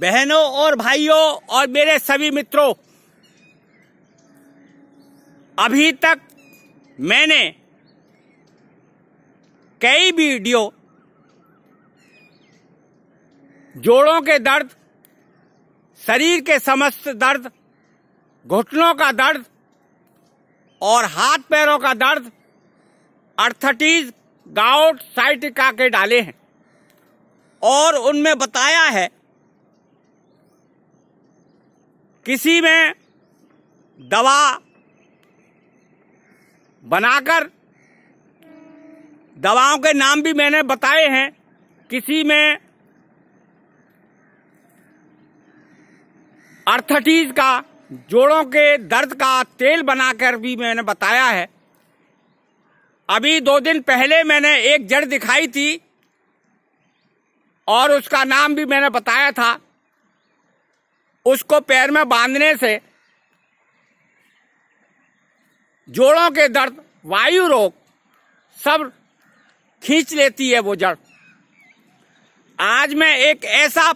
बहनों और भाइयों और मेरे सभी मित्रों अभी तक मैंने कई वीडियो जोड़ों के दर्द शरीर के समस्त दर्द घुटनों का दर्द और हाथ पैरों का दर्द अर्थटीज गाउट साइटिका के डाले हैं और उनमें बताया है किसी में दवा बनाकर दवाओं के नाम भी मैंने बताए हैं किसी में अर्थटीज का जोड़ों के दर्द का तेल बनाकर भी मैंने बताया है अभी दो दिन पहले मैंने एक जड़ दिखाई थी और उसका नाम भी मैंने बताया था उसको पैर में बांधने से जोड़ों के दर्द वायु रोग सब खींच लेती है वो जड़ आज मैं एक ऐसा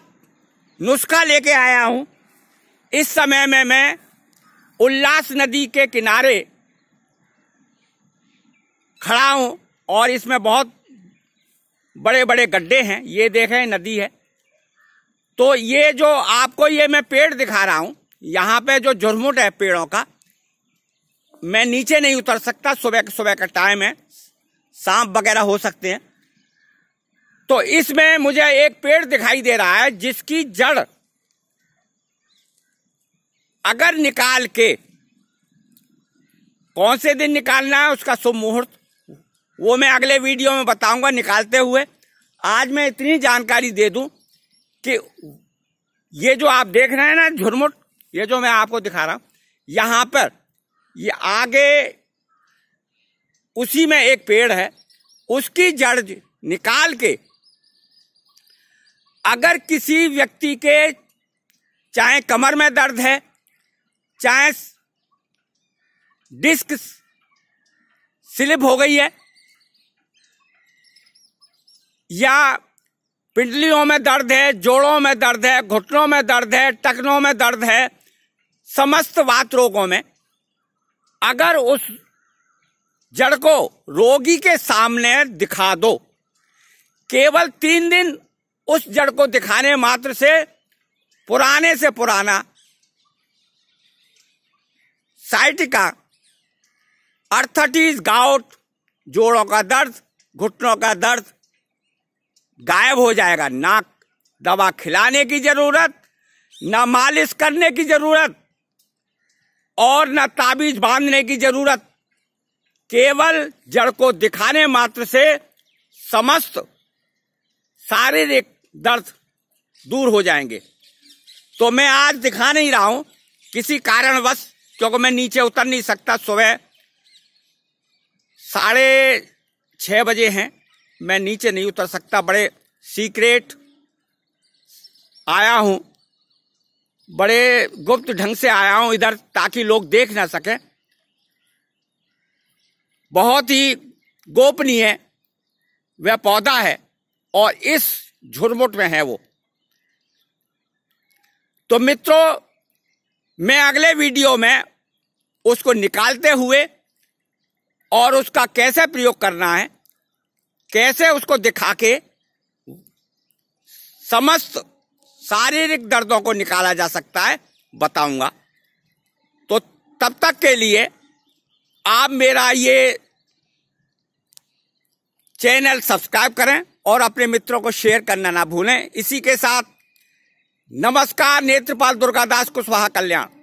नुस्खा लेके आया हूं इस समय में मैं उल्लास नदी के किनारे खड़ा हूं और इसमें बहुत बड़े बड़े गड्ढे हैं ये देखें नदी है तो ये जो आपको ये मैं पेड़ दिखा रहा हूं यहां पे जो झुरमुट है पेड़ों का मैं नीचे नहीं उतर सकता सुबह सुबह का टाइम है सांप वगैरह हो सकते हैं तो इसमें मुझे एक पेड़ दिखाई दे रहा है जिसकी जड़ अगर निकाल के कौन से दिन निकालना है उसका शुभ मुहूर्त वो मैं अगले वीडियो में बताऊंगा निकालते हुए आज मैं इतनी जानकारी दे दूं कि ये जो आप देख रहे हैं ना झुरमुट ये जो मैं आपको दिखा रहा हूं यहां पर ये आगे उसी में एक पेड़ है उसकी जड़ निकाल के अगर किसी व्यक्ति के चाहे कमर में दर्द है चाहे डिस्क स्लिप हो गई है या पिंडलियों में दर्द है जोड़ों में दर्द है घुटनों में दर्द है टखनों में दर्द है समस्त वात रोगों में अगर उस जड़ को रोगी के सामने दिखा दो केवल तीन दिन उस जड़ को दिखाने मात्र से पुराने से पुराना साइट का अर्थटीज गाउट जोड़ों का दर्द घुटनों का दर्द गायब हो जाएगा ना दवा खिलाने की जरूरत ना मालिश करने की जरूरत और ना ताबीज बांधने की जरूरत केवल जड़ को दिखाने मात्र से समस्त शारीरिक दर्द दूर हो जाएंगे तो मैं आज दिखा नहीं रहा हूं किसी कारणवश क्योंकि मैं नीचे उतर नहीं सकता सुबह साढ़े छह बजे हैं मैं नीचे नहीं उतर सकता बड़े सीक्रेट आया हूं बड़े गुप्त ढंग से आया हूं इधर ताकि लोग देख ना सके बहुत ही गोपनीय वह पौधा है और इस झुरमुट में है वो तो मित्रों मैं अगले वीडियो में उसको निकालते हुए और उसका कैसे प्रयोग करना है कैसे उसको दिखा के समस्त शारीरिक दर्दों को निकाला जा सकता है बताऊंगा तो तब तक के लिए आप मेरा ये चैनल सब्सक्राइब करें और अपने मित्रों को शेयर करना ना भूलें इसी के साथ नमस्कार नेत्रपाल दुर्गादास कुशवाहा कल्याण